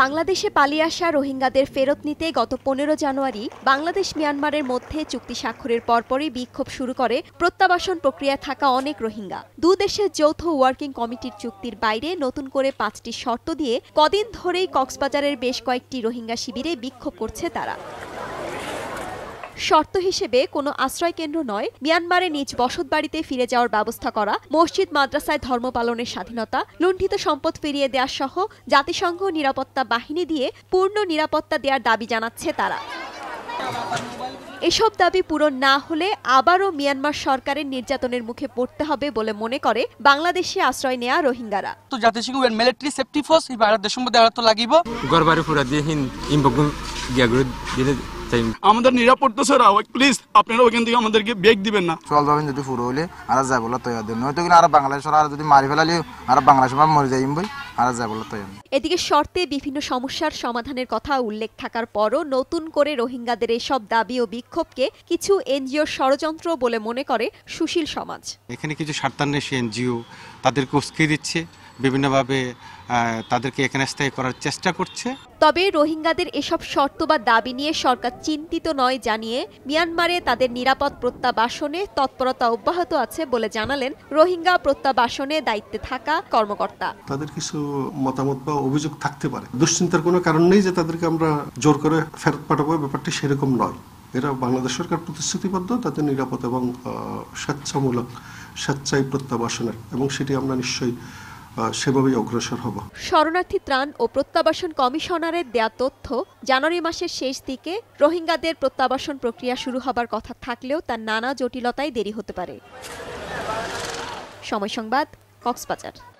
বাংলাদেশে পালিয়ে আসা রোহিঙ্গাদের ফেরত নিতে গত পনেরো জানুয়ারি বাংলাদেশ মিয়ানমারের মধ্যে চুক্তি স্বাক্ষরের পরপরই বিক্ষোভ শুরু করে প্রত্যাবাসন প্রক্রিয়ায় থাকা অনেক রোহিঙ্গা দু দেশের যৌথ ওয়ার্কিং কমিটির চুক্তির বাইরে নতুন করে পাঁচটি শর্ত দিয়ে কদিন ধরেই কক্সবাজারের বেশ কয়েকটি রোহিঙ্গা শিবিরে বিক্ষোভ করছে তারা শর্ত হিসেবে কোনো আশ্রয়কেন্দ্র নয় মিয়ানমারে নিজ বসত বাড়িতে ফিরে যাওয়ার ব্যবস্থা করা মসজিদ মাদ্রাসায় ধর্ম পালনের স্বাধীনতা লুণ্ঠিত সম্পদ ফিরিয়ে দেওয়ার সহ জাতিসংঘ নিরাপত্তা বাহিনী দিয়ে পূর্ণ নিরাপত্তা দেওয়ার দাবি জানাচ্ছে তারা এসব দাবি পূরণ না হলে আবারও মিয়ানমার সরকারের নির্যাতনের মুখে পড়তে হবে বলে মনে করে বাংলাদেশে আশ্রয় নেয়া রোহিঙ্গারা তো জাতিসংঘ মিলিটারি সেফটি ফোর্স এই ভারত দেশের মধ্যে তো লাগিব গরবারে পুরা দিয়ে হিন ইম্বগুন গিয়া আমাদের নিরাপত্তা স্যার প্লিজ আপনারা ওখান থেকে আমাদেরকে বেগ দিবেন না চল যাবেন যদি ফুরো হলে আর যাই বলা তৈরি নয়তো কিন্তু আর বাংলাদেশ আর যদি মারি ফেলালে আর বাংলাদেশ মরে যাইম ভাই যাই বলা এদিকে শর্তে বিভিন্ন সমস্যার সমাধানের কথা উল্লেখ থাকার পরও নতুন করে রোহিঙ্গাদের এসব দাবি ও বিক্ষোভকে কিছু এনজিওর ষড়যন্ত্র বলে মনে করে সুশীল সমাজ এখানে কিছু স্বার্থান্বেষী এনজিও তাদেরকে উস্কিয়ে দিচ্ছে বিভিন্নভাবে তাদেরকে এখানে স্থায়ী করার চেষ্টা করছে তবে রোহিঙ্গাদের এসব শর্ত বা দাবি নিয়ে সরকার চিন্তিত নয় জানিয়ে মিয়ানমারে তাদের নিরাপদ প্রত্যাবাসনে তৎপরতা অব্যাহত আছে বলে জানালেন রোহিঙ্গা প্রত্যাবাসনে দায়িত্বে থাকা কর্মকর্তা তাদের কিছু মতামত বা অভিযোগ থাকতে পারে দুশ্চিন্তার কোনো কারণ নেই যে তাদেরকে আমরা জোর করে ফেরত পাঠাবো ব্যাপারটি সেরকম নয় এরা বাংলাদেশ সরকার প্রতিশ্রুতিবদ্ধ তাদের নিরাপদ এবং স্বেচ্ছামূলক স্বেচ্ছায় প্রত্যাবাসনের এবং সেটি আমরা নিশ্চয়ই সেভাবেই অগ্রসর হব শরণার্থী ত্রাণ ও প্রত্যাবাসন কমিশনারের দেয়া তথ্য জানুয়ারি মাসের শেষ দিকে রোহিঙ্গাদের প্রত্যাবাসন প্রক্রিয়া শুরু হবার কথা থাকলেও তার নানা জটিলতায় দেরি হতে পারে সময় সংবাদ কক্সবাজার